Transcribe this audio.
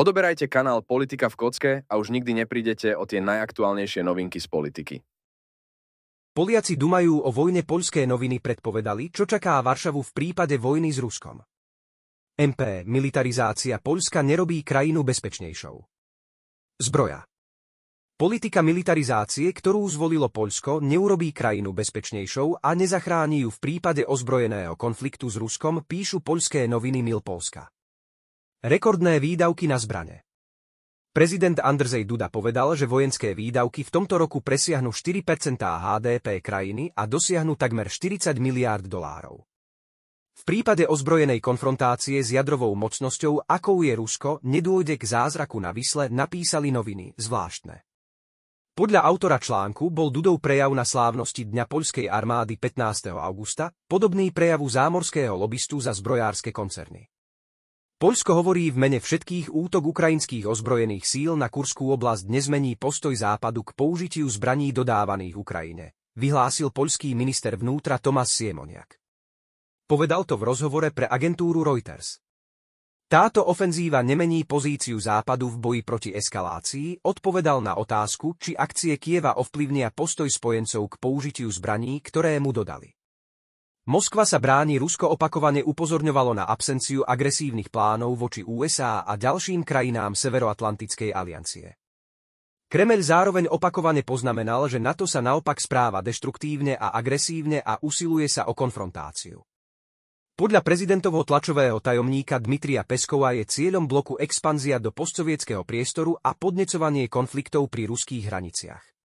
Odoberajte kanál Politika v kocke a už nikdy neprídete o tie najaktuálnejšie novinky z politiky. Poliaci dumajú o vojne poľské noviny predpovedali, čo čaká Varšavu v prípade vojny s Ruskom. MP militarizácia Poľska nerobí krajinu bezpečnejšou. Zbroja Politika militarizácie, ktorú zvolilo Poľsko, neurobí krajinu bezpečnejšou a nezachráni ju v prípade ozbrojeného konfliktu s Ruskom, píšu poľské noviny Milpolska. Rekordné výdavky na zbrane. Prezident Andrzej Duda povedal, že vojenské výdavky v tomto roku presiahnu 4% HDP krajiny a dosiahnu takmer 40 miliárd dolárov. V prípade ozbrojenej konfrontácie s jadrovou mocnosťou, akou je Rusko, nedôjde k zázraku na vysle, napísali noviny, zvláštne. Podľa autora článku bol Dudov prejav na slávnosti Dňa poľskej armády 15. augusta podobný prejavu zámorského lobistu za zbrojárske koncerny. Poľsko hovorí v mene všetkých útok ukrajinských ozbrojených síl na Kurskú oblasť nezmení postoj západu k použitiu zbraní dodávaných Ukrajine, vyhlásil poľský minister vnútra Tomas Siemoniak. Povedal to v rozhovore pre agentúru Reuters. Táto ofenzíva nemení pozíciu západu v boji proti eskalácii, odpovedal na otázku, či akcie Kieva ovplyvnia postoj spojencov k použitiu zbraní, ktoré mu dodali. Moskva sa bráni Rusko opakovane upozorňovalo na absenciu agresívnych plánov voči USA a ďalším krajinám Severoatlantickej aliancie. Kremel zároveň opakovane poznamenal, že NATO sa naopak správa deštruktívne a agresívne a usiluje sa o konfrontáciu. Podľa prezidentovho tlačového tajomníka Dmitria Peskova je cieľom bloku expanzia do postsovietského priestoru a podnecovanie konfliktov pri ruských hraniciach.